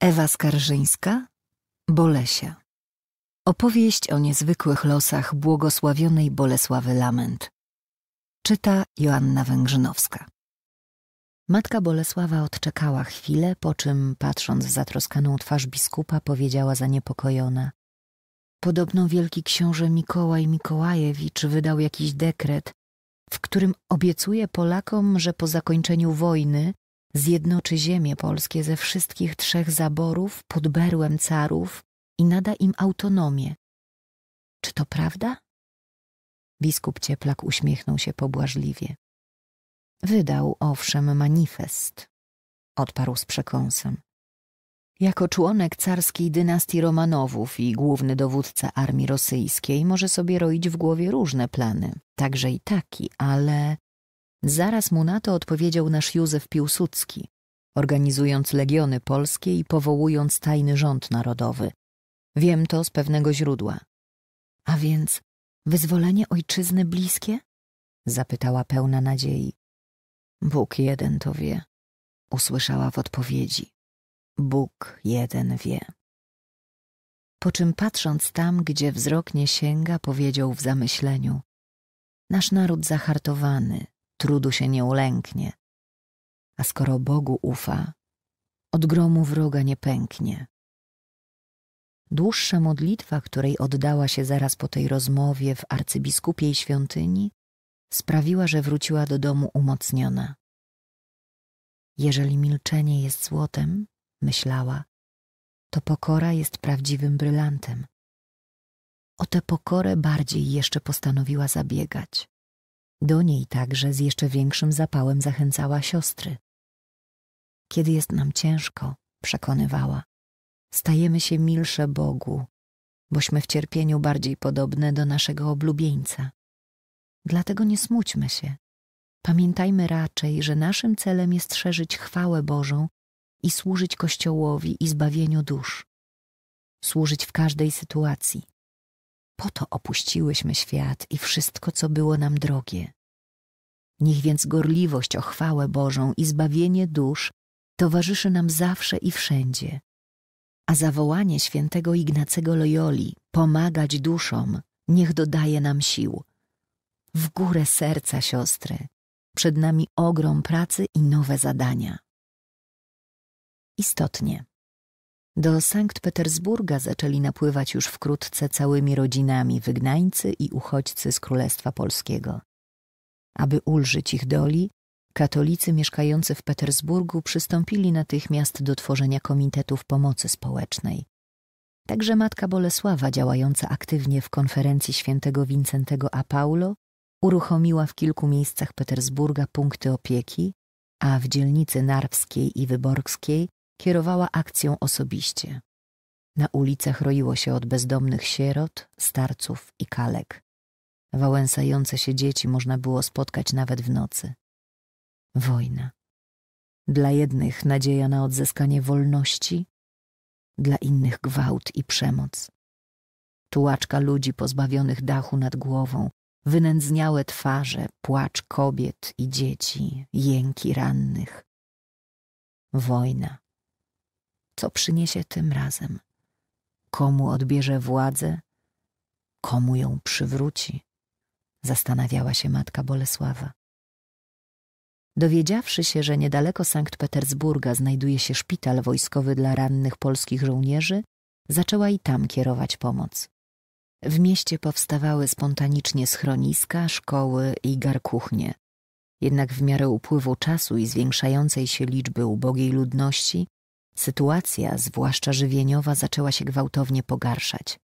Ewa Skarżyńska, Bolesia. Opowieść o niezwykłych losach błogosławionej Bolesławy Lament. Czyta Joanna Węgrzynowska. Matka Bolesława odczekała chwilę, po czym, patrząc w zatroskaną twarz biskupa, powiedziała zaniepokojona. Podobno wielki książę Mikołaj Mikołajewicz wydał jakiś dekret, w którym obiecuje Polakom, że po zakończeniu wojny zjednoczy ziemie polskie ze wszystkich trzech zaborów pod berłem carów i nada im autonomię. Czy to prawda? Biskup Cieplak uśmiechnął się pobłażliwie. Wydał, owszem, manifest, odparł z przekąsem. Jako członek carskiej dynastii Romanowów i główny dowódca armii rosyjskiej może sobie roić w głowie różne plany, także i taki, ale Zaraz mu na to odpowiedział nasz Józef Piłsudski, organizując legiony polskie i powołując tajny rząd narodowy. Wiem to z pewnego źródła. A więc wyzwolenie ojczyzny bliskie? zapytała pełna nadziei. Bóg jeden to wie, usłyszała w odpowiedzi. Bóg jeden wie. Po czym patrząc tam, gdzie wzrok nie sięga, powiedział w zamyśleniu: Nasz naród zahartowany, trudu się nie ulęknie. A skoro Bogu ufa, od gromu wroga nie pęknie. Dłuższa modlitwa, której oddała się zaraz po tej rozmowie w arcybiskupiej świątyni, sprawiła, że wróciła do domu umocniona. Jeżeli milczenie jest złotem, myślała, to pokora jest prawdziwym brylantem. O tę pokorę bardziej jeszcze postanowiła zabiegać. Do niej także z jeszcze większym zapałem zachęcała siostry. Kiedy jest nam ciężko, przekonywała, stajemy się milsze Bogu, bośmy w cierpieniu bardziej podobne do naszego oblubieńca. Dlatego nie smućmy się. Pamiętajmy raczej, że naszym celem jest szerzyć chwałę Bożą i służyć Kościołowi i zbawieniu dusz. Służyć w każdej sytuacji. Po to opuściłyśmy świat i wszystko, co było nam drogie. Niech więc gorliwość o chwałę Bożą i zbawienie dusz towarzyszy nam zawsze i wszędzie. A zawołanie świętego Ignacego Loyoli, pomagać duszom, niech dodaje nam sił. W górę serca, siostry. Przed nami ogrom pracy i nowe zadania. Istotnie. Do Sankt Petersburga zaczęli napływać już wkrótce całymi rodzinami wygnańcy i uchodźcy z Królestwa Polskiego. Aby ulżyć ich doli, katolicy mieszkający w Petersburgu przystąpili natychmiast do tworzenia komitetów pomocy społecznej. Także matka Bolesława, działająca aktywnie w konferencji świętego Wincentego a Paulo, uruchomiła w kilku miejscach Petersburga punkty opieki, a w dzielnicy Narwskiej i Wyborskiej kierowała akcją osobiście. Na ulicach roiło się od bezdomnych sierot, starców i kalek. Wałęsające się dzieci można było spotkać nawet w nocy. Wojna. Dla jednych nadzieja na odzyskanie wolności, dla innych gwałt i przemoc. Tułaczka ludzi pozbawionych dachu nad głową, wynędzniałe twarze, płacz kobiet i dzieci, jęki rannych. Wojna. Co przyniesie tym razem? Komu odbierze władzę? Komu ją przywróci? zastanawiała się matka Bolesława. Dowiedziawszy się, że niedaleko Sankt Petersburga znajduje się szpital wojskowy dla rannych polskich żołnierzy, zaczęła i tam kierować pomoc. W mieście powstawały spontanicznie schroniska, szkoły i garkuchnie. Jednak w miarę upływu czasu i zwiększającej się liczby ubogiej ludności, sytuacja, zwłaszcza żywieniowa, zaczęła się gwałtownie pogarszać.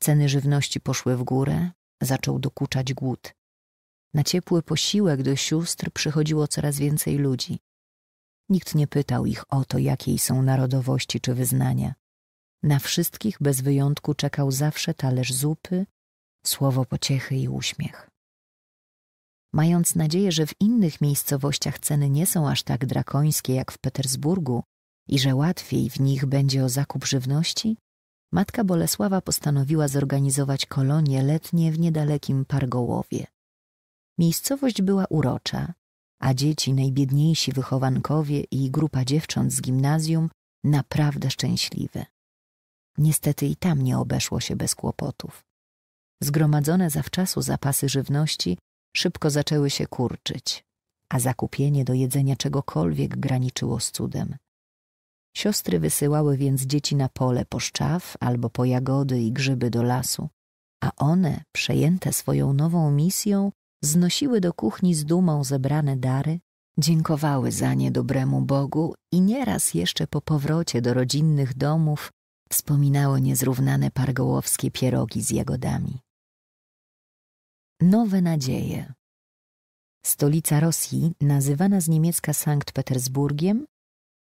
Ceny żywności poszły w górę, Zaczął dokuczać głód. Na ciepły posiłek do sióstr przychodziło coraz więcej ludzi. Nikt nie pytał ich o to, jakiej są narodowości czy wyznania. Na wszystkich bez wyjątku czekał zawsze talerz zupy, słowo pociechy i uśmiech. Mając nadzieję, że w innych miejscowościach ceny nie są aż tak drakońskie jak w Petersburgu i że łatwiej w nich będzie o zakup żywności, matka Bolesława postanowiła zorganizować kolonie letnie w niedalekim Pargołowie. Miejscowość była urocza, a dzieci, najbiedniejsi wychowankowie i grupa dziewcząt z gimnazjum naprawdę szczęśliwe. Niestety i tam nie obeszło się bez kłopotów. Zgromadzone zawczasu zapasy żywności szybko zaczęły się kurczyć, a zakupienie do jedzenia czegokolwiek graniczyło z cudem. Siostry wysyłały więc dzieci na pole po szczaw albo po jagody i grzyby do lasu, a one, przejęte swoją nową misją, znosiły do kuchni z dumą zebrane dary, dziękowały za nie dobremu Bogu i nieraz jeszcze po powrocie do rodzinnych domów wspominały niezrównane pargołowskie pierogi z jagodami. Nowe nadzieje Stolica Rosji, nazywana z niemiecka Sankt Petersburgiem,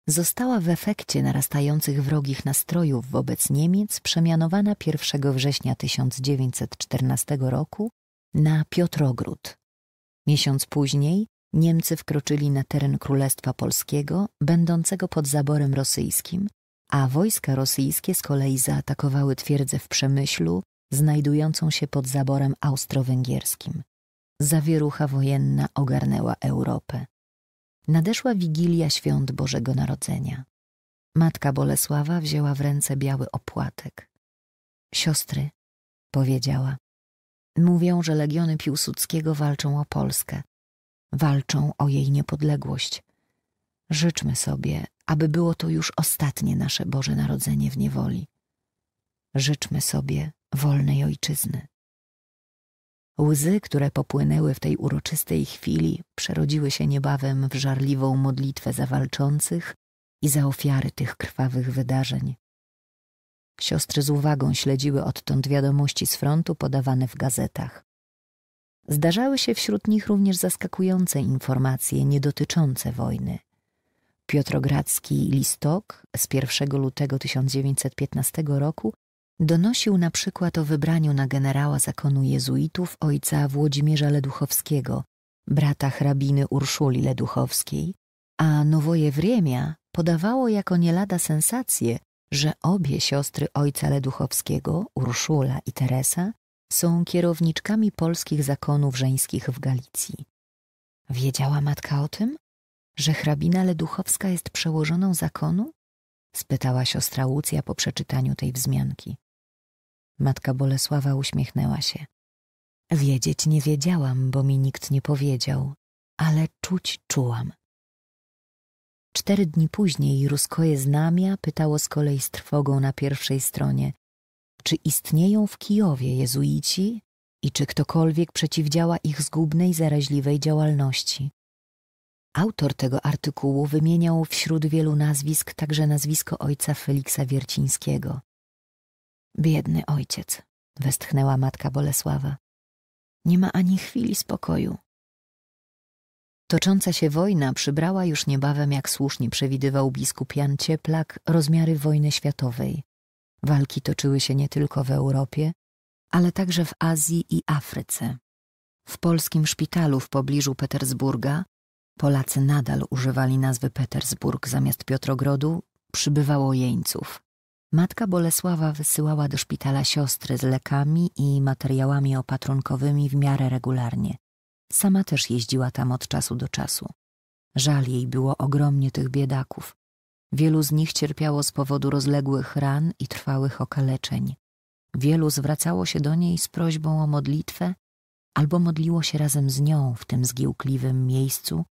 została w efekcie narastających wrogich nastrojów wobec Niemiec przemianowana 1 września 1914 roku na Piotrogród. Miesiąc później Niemcy wkroczyli na teren Królestwa Polskiego, będącego pod zaborem rosyjskim, a wojska rosyjskie z kolei zaatakowały twierdzę w Przemyślu, znajdującą się pod zaborem austro-węgierskim. Zawierucha wojenna ogarnęła Europę nadeszła Wigilia Świąt Bożego Narodzenia. Matka Bolesława wzięła w ręce biały opłatek. Siostry, powiedziała, mówią, że legiony Piłsudskiego walczą o Polskę, walczą o jej niepodległość. Życzmy sobie, aby było to już ostatnie nasze Boże Narodzenie w niewoli. Życzmy sobie wolnej ojczyzny. Łzy, które popłynęły w tej uroczystej chwili, przerodziły się niebawem w żarliwą modlitwę za walczących i za ofiary tych krwawych wydarzeń. Siostry z uwagą śledziły odtąd wiadomości z frontu podawane w gazetach. Zdarzały się wśród nich również zaskakujące informacje niedotyczące wojny. Piotrogradzki listok z 1 lutego 1915 roku Donosił na przykład o wybraniu na generała zakonu jezuitów ojca Włodzimierza Leduchowskiego, brata hrabiny Urszuli Leduchowskiej, a Nowoje Wriemia podawało jako nie lada sensację, że obie siostry ojca Leduchowskiego, Urszula i Teresa, są kierowniczkami polskich zakonów żeńskich w Galicji. Wiedziała matka o tym, że hrabina Leduchowska jest przełożoną zakonu? spytała siostra Łucja po przeczytaniu tej wzmianki. Matka Bolesława uśmiechnęła się. Wiedzieć nie wiedziałam, bo mi nikt nie powiedział, ale czuć czułam. Cztery dni później Ruskoje Znamia pytało z kolei z trwogą na pierwszej stronie, czy istnieją w Kijowie jezuici i czy ktokolwiek przeciwdziała ich zgubnej, zaraźliwej działalności. Autor tego artykułu wymieniał wśród wielu nazwisk także nazwisko ojca Feliksa Wiercińskiego. Biedny ojciec, westchnęła matka Bolesława. Nie ma ani chwili spokoju. Tocząca się wojna przybrała już niebawem, jak słusznie przewidywał biskup Jan Cieplak, rozmiary wojny światowej. Walki toczyły się nie tylko w Europie, ale także w Azji i Afryce. W polskim szpitalu w pobliżu Petersburga Polacy nadal używali nazwy Petersburg zamiast Piotrogrodu, przybywało jeńców. Matka Bolesława wysyłała do szpitala siostry z lekami i materiałami opatrunkowymi w miarę regularnie. Sama też jeździła tam od czasu do czasu. Żal jej było ogromnie tych biedaków. Wielu z nich cierpiało z powodu rozległych ran i trwałych okaleczeń. Wielu zwracało się do niej z prośbą o modlitwę albo modliło się razem z nią w tym zgiełkliwym miejscu,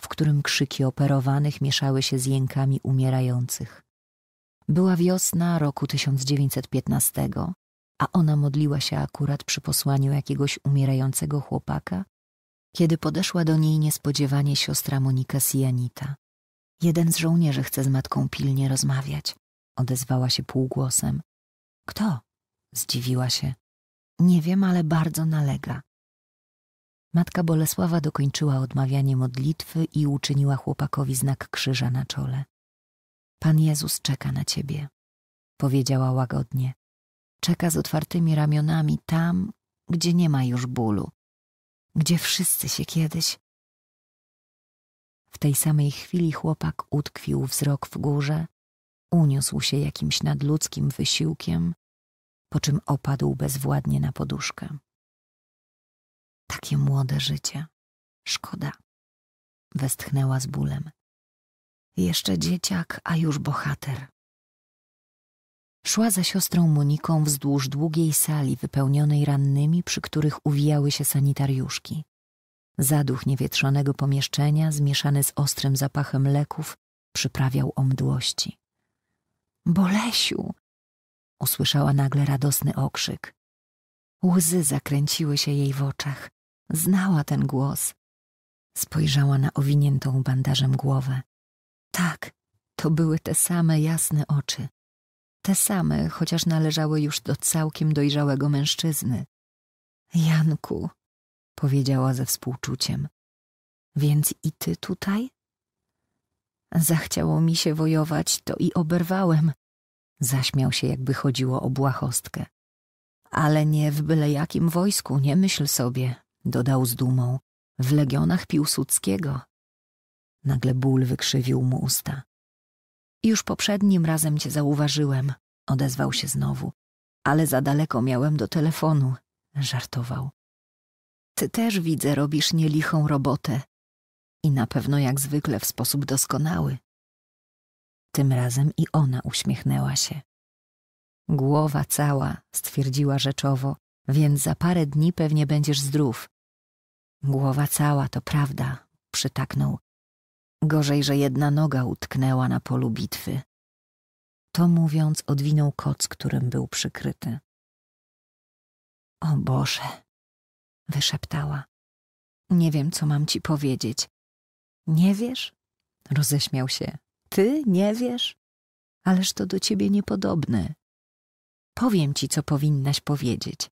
w którym krzyki operowanych mieszały się z jękami umierających. Była wiosna roku 1915, a ona modliła się akurat przy posłaniu jakiegoś umierającego chłopaka, kiedy podeszła do niej niespodziewanie siostra Monika Sianita. Jeden z żołnierzy chce z matką pilnie rozmawiać, odezwała się półgłosem. Kto? zdziwiła się. Nie wiem, ale bardzo nalega. Matka Bolesława dokończyła odmawianie modlitwy i uczyniła chłopakowi znak krzyża na czole. Pan Jezus czeka na ciebie, powiedziała łagodnie. Czeka z otwartymi ramionami tam, gdzie nie ma już bólu, gdzie wszyscy się kiedyś. W tej samej chwili chłopak utkwił wzrok w górze, uniósł się jakimś nadludzkim wysiłkiem, po czym opadł bezwładnie na poduszkę. Takie młode życie. Szkoda. Westchnęła z bólem. Jeszcze dzieciak, a już bohater. Szła za siostrą Moniką wzdłuż długiej sali wypełnionej rannymi, przy których uwijały się sanitariuszki. Zaduch niewietrzonego pomieszczenia, zmieszany z ostrym zapachem leków, przyprawiał omdłości. Bolesiu! usłyszała nagle radosny okrzyk. Łzy zakręciły się jej w oczach. Znała ten głos. Spojrzała na owiniętą bandażem głowę. Tak, to były te same jasne oczy. Te same, chociaż należały już do całkiem dojrzałego mężczyzny. Janku, powiedziała ze współczuciem. Więc i ty tutaj? Zachciało mi się wojować, to i oberwałem. Zaśmiał się, jakby chodziło o błahostkę. Ale nie w byle jakim wojsku, nie myśl sobie, dodał z dumą. W legionach Piłsudskiego. Nagle ból wykrzywił mu usta. Już poprzednim razem cię zauważyłem, odezwał się znowu, ale za daleko miałem do telefonu, żartował. Ty też widzę, robisz nielichą robotę. I na pewno jak zwykle w sposób doskonały. Tym razem i ona uśmiechnęła się. Głowa cała, stwierdziła rzeczowo, więc za parę dni pewnie będziesz zdrów. Głowa cała, to prawda, przytaknął, Gorzej, że jedna noga utknęła na polu bitwy. To mówiąc, odwinął koc, którym był przykryty. O Boże, wyszeptała. Nie wiem, co mam ci powiedzieć. Nie wiesz? Roześmiał się. Ty nie wiesz? Ależ to do ciebie niepodobne. Powiem ci, co powinnaś powiedzieć.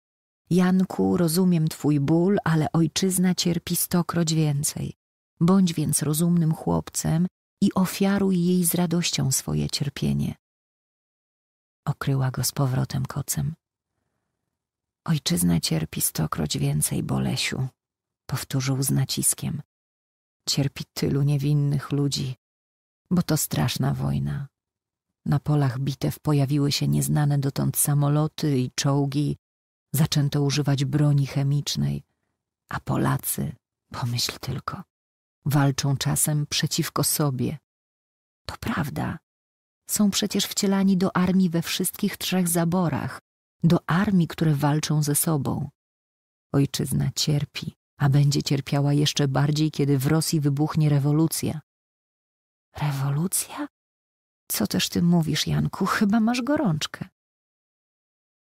Janku, rozumiem twój ból, ale ojczyzna cierpi stokroć więcej. Bądź więc rozumnym chłopcem i ofiaruj jej z radością swoje cierpienie. Okryła go z powrotem kocem. Ojczyzna cierpi stokroć więcej, Bolesiu, powtórzył z naciskiem. Cierpi tylu niewinnych ludzi, bo to straszna wojna. Na polach bitew pojawiły się nieznane dotąd samoloty i czołgi, zaczęto używać broni chemicznej, a Polacy, pomyśl tylko, Walczą czasem przeciwko sobie. To prawda. Są przecież wcielani do armii we wszystkich trzech zaborach, do armii, które walczą ze sobą. Ojczyzna cierpi, a będzie cierpiała jeszcze bardziej, kiedy w Rosji wybuchnie rewolucja. Rewolucja? Co też ty mówisz, Janku? Chyba masz gorączkę.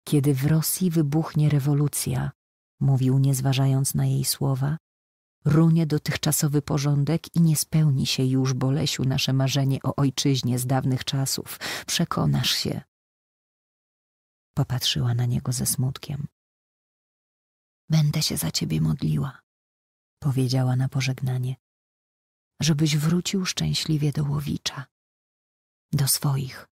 Kiedy w Rosji wybuchnie rewolucja, mówił nie zważając na jej słowa, runie dotychczasowy porządek i nie spełni się już, Bolesiu, nasze marzenie o ojczyźnie z dawnych czasów. Przekonasz się. Popatrzyła na niego ze smutkiem. Będę się za ciebie modliła, powiedziała na pożegnanie, żebyś wrócił szczęśliwie do łowicza, do swoich.